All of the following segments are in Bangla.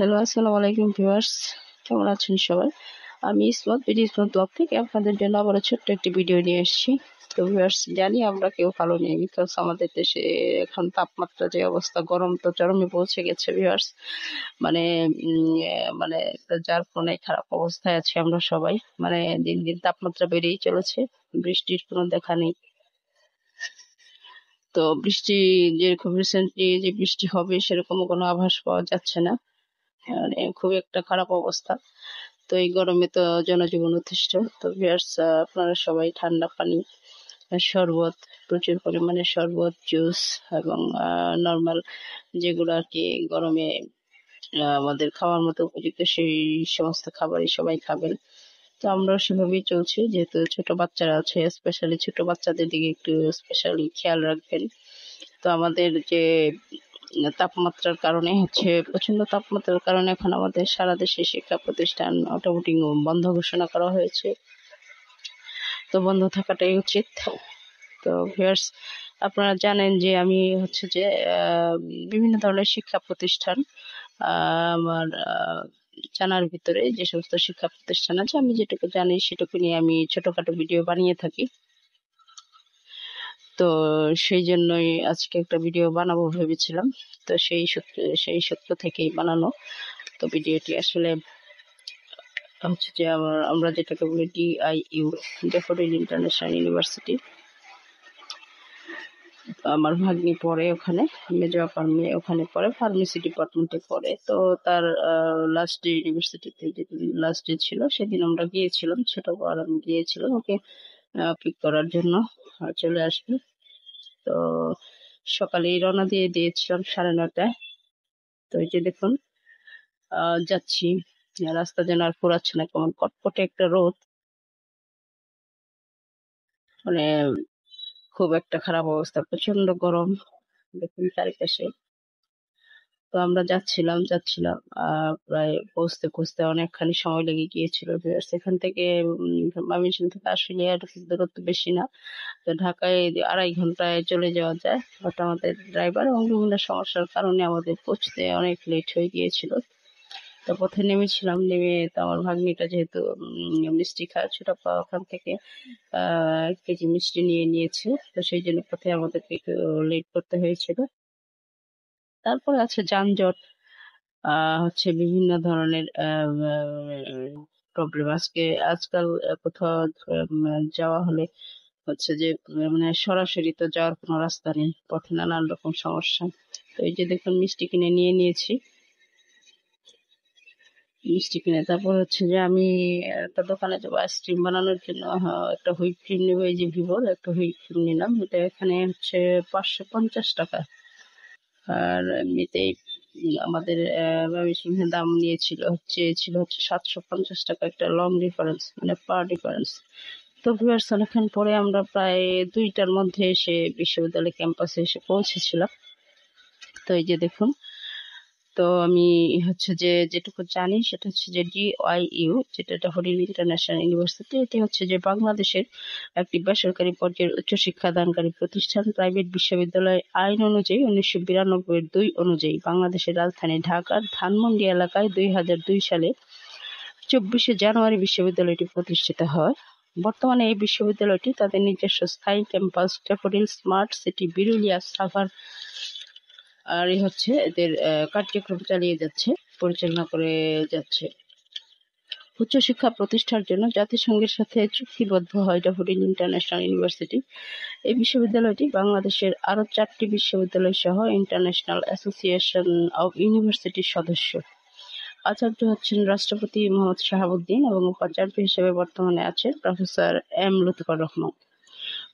হ্যালো আসসালামু আলাইকুম ভিউয়ার্স কেমন আছেন সবাই আমি ইসমত বিডি ইসমত ব্লগ থেকে আপনাদের জন্য আবার ছোট্ট একটি ভিডিও নিয়ে এসেছি তো ভিউয়ার্স জানি আমরা কেউ ভালো নেই বিকজ আমাদের দেশে এখন তাপমাত্রা যে অবস্থা গরম তো চরমে পৌঁছে গেছে ভিউয়ার্স মানে মানে যার ফলে খারাপ অবস্থায় আছি আমরা সবাই মানে দিন দিন তাপমাত্রা বেড়েই চলেছে বৃষ্টির কোনো দেখা নেই তো বৃষ্টি যেরকম রিসেন্টলি যে বৃষ্টি হবে সেরকম কোনো আভাস পাওয়া যাচ্ছে না হ্যাঁ, খুব একটা খারাপ অবস্থা তো এই গরমে তো জনজীবন অতিষ্ঠ তো ভিয়ার্স আপনারা সবাই ঠান্ডা পানি শরবত প্রচুর পরিমাণে শরবত জুস এবং নর্মাল যেগুলো আর কি গরমে আমাদের খাওয়ার মতো উপযুক্ত সেই সমস্ত খাবারই সবাই খাবেন তো আমরাও সেভাবেই চলছি যেহেতু ছোট বাচ্চারা আছে স্পেশালি ছোট বাচ্চাদের দিকে একটু স্পেশালি খেয়াল রাখবেন তো আমাদের যে তাপমাত্রার কারণে হচ্ছে প্রচণ্ড তাপমাত্রার কারণে এখন আমাদের সারা দেশে শিক্ষা প্রতিষ্ঠান মোটামুটি বন্ধ ঘোষণা করা হয়েছে তো বন্ধ থাকাটাই উচিত তো ভিউয়ার্স আপনারা জানেন যে আমি হচ্ছে যে বিভিন্ন ধরনের শিক্ষা প্রতিষ্ঠান আমার জানার ভিতরে যে সমস্ত শিক্ষা প্রতিষ্ঠান আছে আমি যেটুকু জানি সেটুকু নিয়ে আমি ছোটোখাটো ভিডিও বানিয়ে থাকি তো সেই জন্যই আজকে একটা ভিডিও বানাবো ভেবেছিলাম তো সেই সূত্র সেই সূত্র থেকেই বানানো তো ভিডিওটি আসলে হচ্ছে যে আমার আমরা যেটাকে বলি ডিআইইউ ডেফোডিল ইন্টারন্যাশনাল ইউনিভার্সিটি আমার ভাগ্নি পড়ে ওখানে মেজর ফার্মি ওখানে পড়ে ফার্মেসি ডিপার্টমেন্টে পড়ে তো তার লাস্ট ডে ইউনিভার্সিটিতে যেদিন লাস্ট ডে ছিল সেদিন আমরা গিয়েছিলাম ছোটো আমি গিয়েছিলাম ওকে পিক করার জন্য চলে আসবে তো সকালেই রওনা দিয়ে দিয়েছিলাম সাড়ে নটায় তো এই যে দেখুন যাচ্ছি রাস্তা যেন আর ফুরাচ্ছে না কেমন কটকটে একটা রোদ মানে খুব একটা খারাপ অবস্থা প্রচন্ড গরম দেখুন চারিপাশে তো আমরা যাচ্ছিলাম যাচ্ছিলাম প্রায় পৌঁছতে খুঁজতে অনেকখানি সময় লেগে গিয়েছিল সেখান থেকে ময়মনসিংহ থেকে আশুলিয়ার দূরত্ব বেশি না তো ঢাকায় আড়াই ঘন্টায় চলে যাওয়া যায় বাট আমাদের ড্রাইভার এবং বিভিন্ন সমস্যার কারণে আমাদের পৌঁছতে অনেক লেট হয়ে গিয়েছিল তো পথে নেমেছিলাম নেমে তো আমার ভাগ্নিটা যেহেতু মিষ্টি খায় সেটা ওখান থেকে এক কেজি মিষ্টি নিয়ে নিয়েছে তো সেই জন্য পথে আমাদেরকে একটু লেট করতে হয়েছিল তারপরে আছে যানজট হচ্ছে বিভিন্ন ধরনের প্রবলেম আজকে আজকাল কোথাও যাওয়া হলে হচ্ছে যে মানে সরাসরি তো যাওয়ার কোনো রাস্তা নেই পথে নানান রকম সমস্যা তো এই যে দেখুন মিষ্টি কিনে নিয়ে নিয়েছি মিষ্টি কিনে তারপর হচ্ছে যে আমি একটা দোকানে যাবো আইসক্রিম বানানোর জন্য হ্যাঁ, একটা হুইপ ক্রিম নেবো এই যে ভিভোর একটা হুইপ ক্রিম নিলাম এটা এখানে হচ্ছে পাঁচশো পঞ্চাশ টাকা আর এমনিতেই আমাদের দাম নিয়েছিল হচ্ছে ছিল হচ্ছে সাতশো পঞ্চাশ টাকা একটা লং ডিফারেন্স মানে পার ডিফারেন্স তো ভিউয়ার্স অনেকক্ষণ পরে আমরা প্রায় দুইটার মধ্যে এসে বিশ্ববিদ্যালয় ক্যাম্পাসে এসে পৌঁছেছিলাম তো এই যে দেখুন তো আমি হচ্ছে যে যেটুকু জানি সেটা হচ্ছে যে ডিওয়াইইউ যেটা হরিণ ইন্টারন্যাশনাল ইউনিভার্সিটি এটি হচ্ছে যে বাংলাদেশের একটি বেসরকারি পর্যায়ের উচ্চশিক্ষাদানকারী প্রতিষ্ঠান প্রাইভেট বিশ্ববিদ্যালয় আইন অনুযায়ী উনিশশো বিরানব্বই দুই অনুযায়ী বাংলাদেশের রাজধানী ঢাকার ধানমন্ডি এলাকায় দুই হাজার দুই সালে চব্বিশে জানুয়ারি বিশ্ববিদ্যালয়টি প্রতিষ্ঠিত হয় বর্তমানে এই বিশ্ববিদ্যালয়টি তাদের নিজস্ব স্থায়ী campus Daffodil smart city Birulia Savar আর এ হচ্ছে এদের কার্যক্রম চালিয়ে যাচ্ছে পরিচালনা করে যাচ্ছে উচ্চশিক্ষা প্রতিষ্ঠার জন্য জাতিসংঘের সাথে চুক্তিবদ্ধ হয় ডাফুডিন ইন্টারন্যাশনাল ইউনিভার্সিটি এই বিশ্ববিদ্যালয়টি বাংলাদেশের আরও চারটি বিশ্ববিদ্যালয় সহ ইন্টারন্যাশনাল অ্যাসোসিয়েশন অব ইউনিভার্সিটির সদস্য আচার্য হচ্ছেন রাষ্ট্রপতি মোহাম্মদ শাহাবুদ্দিন এবং উপাচার্য হিসেবে বর্তমানে আছেন প্রফেসর এম লুৎফর রহমান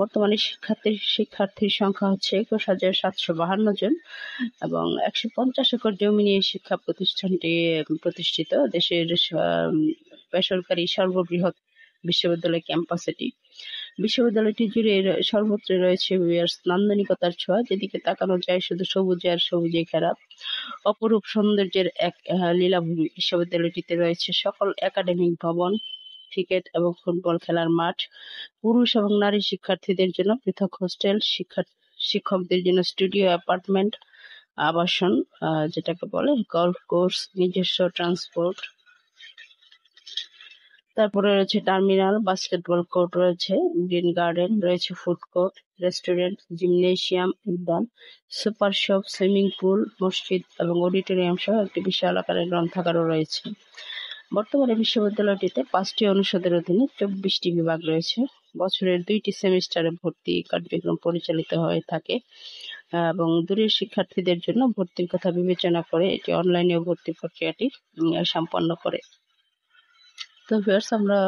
বর্তমানে শিক্ষার্থী শিক্ষার্থীর সংখ্যা হচ্ছে একুশ হাজার সাতশো বাহান্ন জন এবং একশো পঞ্চাশ একর জমি নিয়ে শিক্ষা প্রতিষ্ঠানটি প্রতিষ্ঠিত দেশের বেসরকারি সর্ববৃহৎ বিশ্ববিদ্যালয় ক্যাম্পাস এটি বিশ্ববিদ্যালয়টি জুড়ে সর্বত্র রয়েছে নান্দনিকতার ছোঁয়া যেদিকে তাকানো যায় শুধু সবুজে আর সবুজে খারাপ অপরূপ সৌন্দর্যের এক লীলাভূমি বিশ্ববিদ্যালয়টিতে রয়েছে সকল একাডেমিক ভবন ক্রিকেট এবং ফুটবল খেলার মাঠ পুরুষ এবং নারী শিক্ষার্থীদের জন্য পৃথক হোস্টেল শিক্ষা শিক্ষকদের জন্য স্টুডিও অ্যাপার্টমেন্ট আবাসন যেটাকে বলে গল্ফ কোর্স নিজস্ব ট্রান্সপোর্ট তারপরে রয়েছে টার্মিনাল বাস্কেটবল কোর্ট রয়েছে গ্রিন গার্ডেন রয়েছে ফুড কোর্ট রেস্টুরেন্ট জিমনেশিয়াম উদ্যান সুপার শপ সুইমিং পুল মসজিদ এবং অডিটোরিয়াম সহ একটি বিশাল আকারের গ্রন্থাগারও রয়েছে বর্তমানে বিশ্ববিদ্যালয়টিতে পাঁচটি অনুষদের অধীনে চব্বিশটি বিভাগ রয়েছে বছরের দুইটি সেমিস্টারে ভর্তি কার্যক্রম পরিচালিত হয়ে থাকে এবং দূরের শিক্ষার্থীদের জন্য ভর্তির কথা বিবেচনা করে এটি অনলাইনেও ভর্তি প্রক্রিয়াটি সম্পন্ন করে তো ভিউয়ার্স আমরা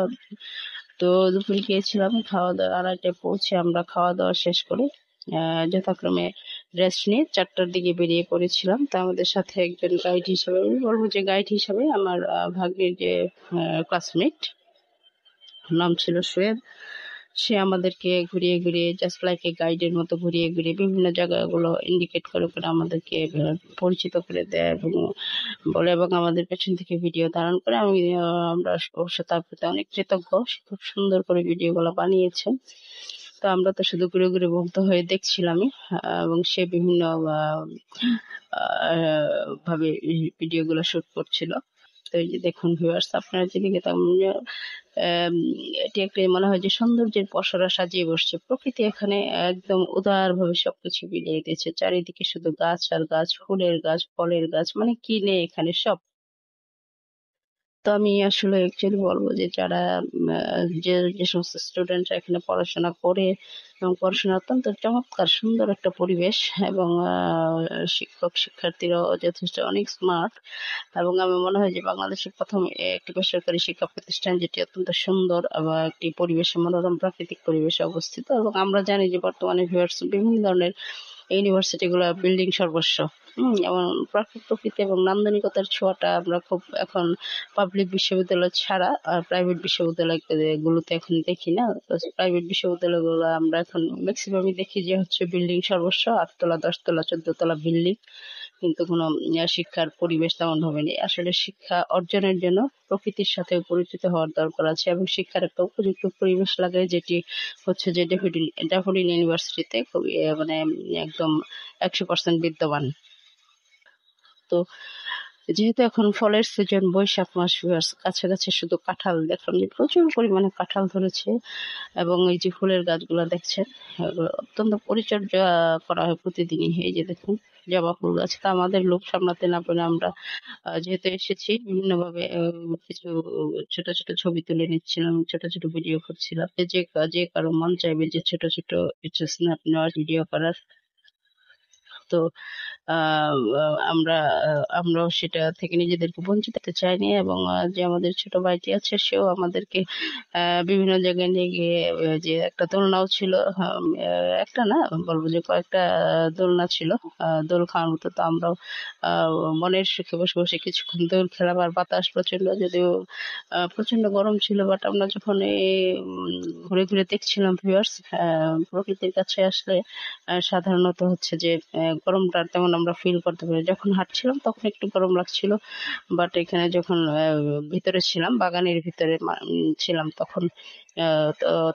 তো দুপুরে গিয়েছিলাম খাওয়া দাওয়া আড়াইটায় পৌঁছে আমরা খাওয়া দাওয়া শেষ করে যথাক্রমে রেস্ট নিয়ে চারটার দিকে বেরিয়ে পড়েছিলাম তা আমাদের সাথে একজন গাইড হিসাবে আমি বলবো যে গাইড হিসাবে আমার ভাগ্নির যে ক্লাসমেট নাম ছিল সৈয়দ সে আমাদেরকে ঘুরিয়ে ঘুরিয়ে জাস্ট লাইক এ গাইডের মতো ঘুরিয়ে ঘুরিয়ে বিভিন্ন জায়গাগুলো ইন্ডিকেট করে করে আমাদেরকে পরিচিত করে দেয় এবং বলে এবং আমাদের পেছন থেকে ভিডিও ধারণ করে আমি আমরা অবশ্য তার প্রতি অনেক কৃতজ্ঞ সে খুব সুন্দর করে ভিডিওগুলো বানিয়েছে তো আমরা তো শুধু ঘুরে ঘুরে মুগ্ধ হয়ে দেখছিলামই এবং সে বিভিন্ন ভাবে ভিডিও গুলো শুট করছিল তো এই যে দেখুন ভিউয়ার্স আপনারা যেদিকে এটি একটি মনে হয় যে সৌন্দর্যের পসরা সাজিয়ে বসছে প্রকৃতি এখানে একদম উদার ভাবে সবকিছু বিলিয়ে দিয়েছে চারিদিকে শুধু গাছ আর গাছ ফুলের গাছ ফলের গাছ মানে কি নেই এখানে সব তো আমি আসলে অ্যাকচুয়ালি বলবো যে যারা যে যে সমস্ত স্টুডেন্টরা এখানে পড়াশোনা করে এবং পড়াশোনা অত্যন্ত চমৎকার সুন্দর একটা পরিবেশ এবং শিক্ষক শিক্ষার্থীরাও যথেষ্ট অনেক স্মার্ট এবং আমার মনে হয় যে বাংলাদেশের প্রথম একটি বেসরকারি শিক্ষা প্রতিষ্ঠান যেটি অত্যন্ত সুন্দর এবং একটি পরিবেশে মনোরম প্রাকৃতিক পরিবেশে অবস্থিত এবং আমরা জানি যে বর্তমানে ভিউয়ার্স বিভিন্ন ধরনের ইউনিভার্সিটিগুলো বিল্ডিং সর্বস্ব এবং প্রকৃতি এবং নান্দনিকতার ছোঁয়াটা আমরা খুব এখন পাবলিক বিশ্ববিদ্যালয় ছাড়া আর প্রাইভেট বিশ্ববিদ্যালয়গুলোতে এখন দেখি না প্রাইভেট বিশ্ববিদ্যালয়গুলো আমরা এখন ম্যাক্সিমামই দেখি যে হচ্ছে বিল্ডিং সর্বস্ব আটতলা দশতলা চোদ্দতলা বিল্ডিং কিন্তু কোনো শিক্ষার পরিবেশ তেমন হবে না আসলে শিক্ষা অর্জনের জন্য প্রকৃতির সাথে পরিচিত হওয়ার দরকার আছে এবং শিক্ষার একটা উপযুক্ত পরিবেশ লাগে যেটি হচ্ছে যে ডেফিডিল ড্যাফোডিল ইউনিভার্সিটিতে খুবই মানে একদম একশো পার্সেন্ট বিদ্যমান তো যেহেতু এখন ফলের সিজন বৈশাখ মাস কাছাকাছি শুধু কাঁঠাল দেখলাম যে প্রচুর পরিমাণে কাঁঠাল ধরেছে এবং এই যে ফুলের গাছগুলো দেখছেন অত্যন্ত পরিচর্যা করা হয় প্রতিদিনই এই যে দেখুন জবা ফুল গাছ তা আমাদের লোক সামলাতে না পারে আমরা যেহেতু এসেছি বিভিন্নভাবে কিছু ছোট ছোট ছবি তুলে নিচ্ছিলাম ছোট ছোট ভিডিও করছিলাম যে যে কারো মন চাইবে যে ছোট ছোট কিছু স্ন্যাপ নেওয়ার ভিডিও করার তো আমরা আমরাও সেটা থেকে নিজেদেরকে বঞ্চিত হতে চাইনি এবং যে আমাদের ছোট ভাইটি আছে সেও আমাদেরকে বিভিন্ন জায়গায় নিয়ে গিয়ে যে একটা দোলনাও ছিল একটা না বলবো যে কয়েকটা দোলনা ছিল দোল খাওয়ার মতো তো আমরাও মনের সুখে বসে বসে কিছুক্ষণ দোল খেলাম আর বাতাস প্রচণ্ড যদিও প্রচণ্ড গরম ছিল বাট আমরা যখন ঘুরে ঘুরে দেখছিলাম ভিউয়ার্স প্রকৃতির কাছে আসলে সাধারণত হচ্ছে যে গরমটা তেমন আমরা ফিল করতে পারি যখন হাঁটছিলাম তখন একটু গরম লাগছিল বাট এখানে যখন ভিতরে ছিলাম বাগানের ভিতরে ছিলাম তখন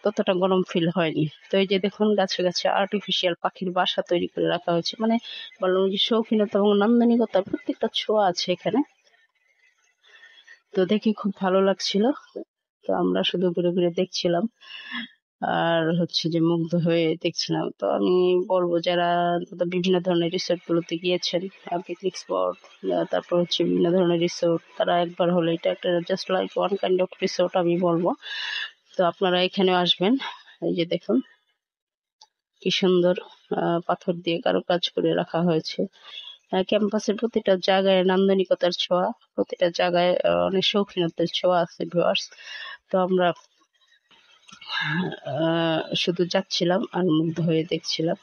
ততটা গরম ফিল হয়নি তো এই যে দেখুন গাছে গাছে আর্টিফিশিয়াল পাখির বাসা তৈরি করে রাখা হয়েছে মানে বললাম যে শৌখিনতা এবং নান্দনিকতা প্রত্যেকটা ছোঁয়া আছে এখানে তো দেখি খুব ভালো লাগছিল তো আমরা শুধু ঘুরে ঘুরে দেখছিলাম আর হচ্ছে যে মুগ্ধ হয়ে দেখছিলাম তো আমি বলবো যারা বিভিন্ন ধরনের রিসোর্টগুলোতে গিয়েছেন পিকনিক স্পট তারপর হচ্ছে বিভিন্ন ধরনের রিসোর্ট তারা একবার হলে এটা একটা just like one kind of resort আমি বলবো তো আপনারা এখানেও আসবেন এই যে দেখুন কি সুন্দর পাথর দিয়ে কারো কাজ করে রাখা হয়েছে ক্যাম্পাসের প্রতিটা জায়গায় নান্দনিকতার ছোঁয়া প্রতিটা জায়গায় অনেক শৌখিনতার ছোঁয়া আছে ভিউয়ার্স তো আমরা শুধু যাচ্ছিলাম আর মুগ্ধ হয়ে দেখছিলাম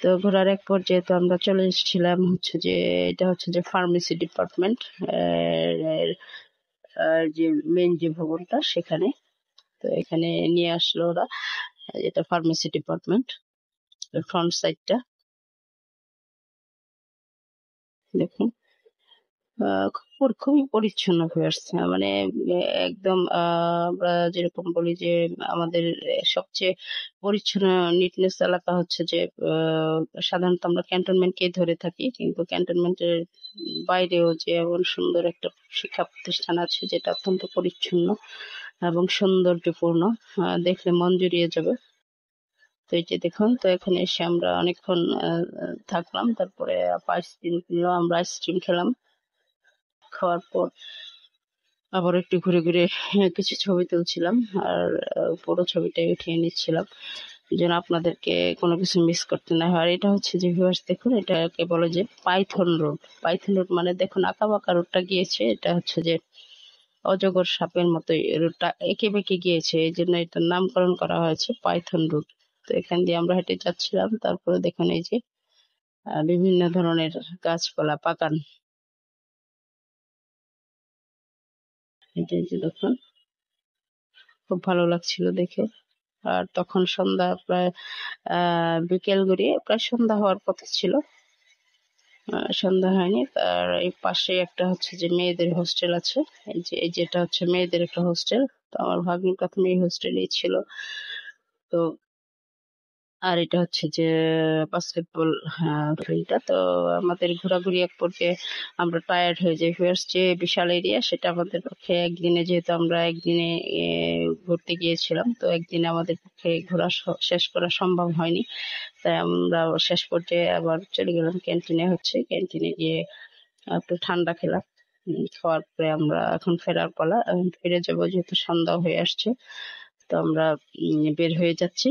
তো ঘোরার এক পর্যায়ে তো আমরা চলে এসেছিলাম হচ্ছে যে এটা হচ্ছে যে ফার্মেসি ডিপার্টমেন্ট যে মেন যে ভবনটা সেখানে তো এখানে নিয়ে আসলো ওরা এটা ফার্মেসি ডিপার্টমেন্ট ফ্রন্ট সাইডটা দেখুন খুবই পরিচ্ছন্ন হয়ে আসছে মানে একদম আমরা যেরকম বলি যে আমাদের সবচেয়ে পরিচ্ছন্ন নিটনেস এলাকা হচ্ছে যে সাধারণত আমরা ক্যান্টনমেন্টকে ধরে থাকি কিন্তু ক্যান্টনমেন্টের বাইরেও যে এমন সুন্দর একটা শিক্ষা প্রতিষ্ঠান আছে যেটা অত্যন্ত পরিচ্ছন্ন এবং সৌন্দর্যপূর্ণ দেখলে মন জুড়িয়ে যাবে তো এই যে দেখুন তো এখানে এসে আমরা অনেকক্ষণ থাকলাম তারপরে আইসক্রিম কিনলাম আমরা আইসক্রিম খেলাম খাওয়ার পর আবার একটু ঘুরে ঘুরে কিছু ছবি তুলছিলাম আর পুরো ছবিটাই উঠিয়ে নিচ্ছিলাম যেন আপনাদেরকে কোনো কিছু মিস করতে না হয় আর এটা হচ্ছে যে ভিউয়ার্স দেখুন এটাকে বলে যে পাইথন রোড পাইথন রোড মানে দেখুন আঁকা বাঁকা রোডটা গিয়েছে এটা হচ্ছে যে অজগর সাপের মতো রোডটা এঁকে বেঁকে গিয়েছে এই জন্য এটার নামকরণ করা হয়েছে পাইথন রোড তো এখান দিয়ে আমরা হেঁটে যাচ্ছিলাম তারপরে দেখুন এই যে বিভিন্ন ধরনের গাছপালা পাকান এটা যে দেখুন খুব ভালো লাগছিল দেখে আর তখন সন্ধ্যা প্রায় বিকেল গড়িয়ে প্রায় সন্ধ্যা হওয়ার পথে ছিল সন্ধ্যা হয়নি তার এই পাশে একটা হচ্ছে যে মেয়েদের হোস্টেল আছে এই যে এই যেটা হচ্ছে মেয়েদের একটা হোস্টেল তো আমার ভাগ্নি প্রথমে এই হোস্টেলেই ছিল তো আর এটা হচ্ছে যে বাস্কেটবল হ্যাঁ, ফিল্ডটা তো আমাদের ঘোরাঘুরি এক পর্যায়ে আমরা টায়ার্ড হয়ে যাই ফিয়ার্স যে বিশাল এরিয়া সেটা আমাদের পক্ষে একদিনে যেহেতু আমরা একদিনে ঘুরতে গিয়েছিলাম তো একদিনে আমাদের পক্ষে ঘোরা শেষ করা সম্ভব হয়নি তাই আমরা শেষ পর্যায়ে আবার চলে গেলাম ক্যান্টিনে হচ্ছে ক্যান্টিনে গিয়ে একটু ঠান্ডা খেলাম খাওয়ার পরে আমরা এখন ফেরার পালা ফিরে যাবো যেহেতু সন্ধ্যা হয়ে আসছে তো আমরা বের হয়ে যাচ্ছি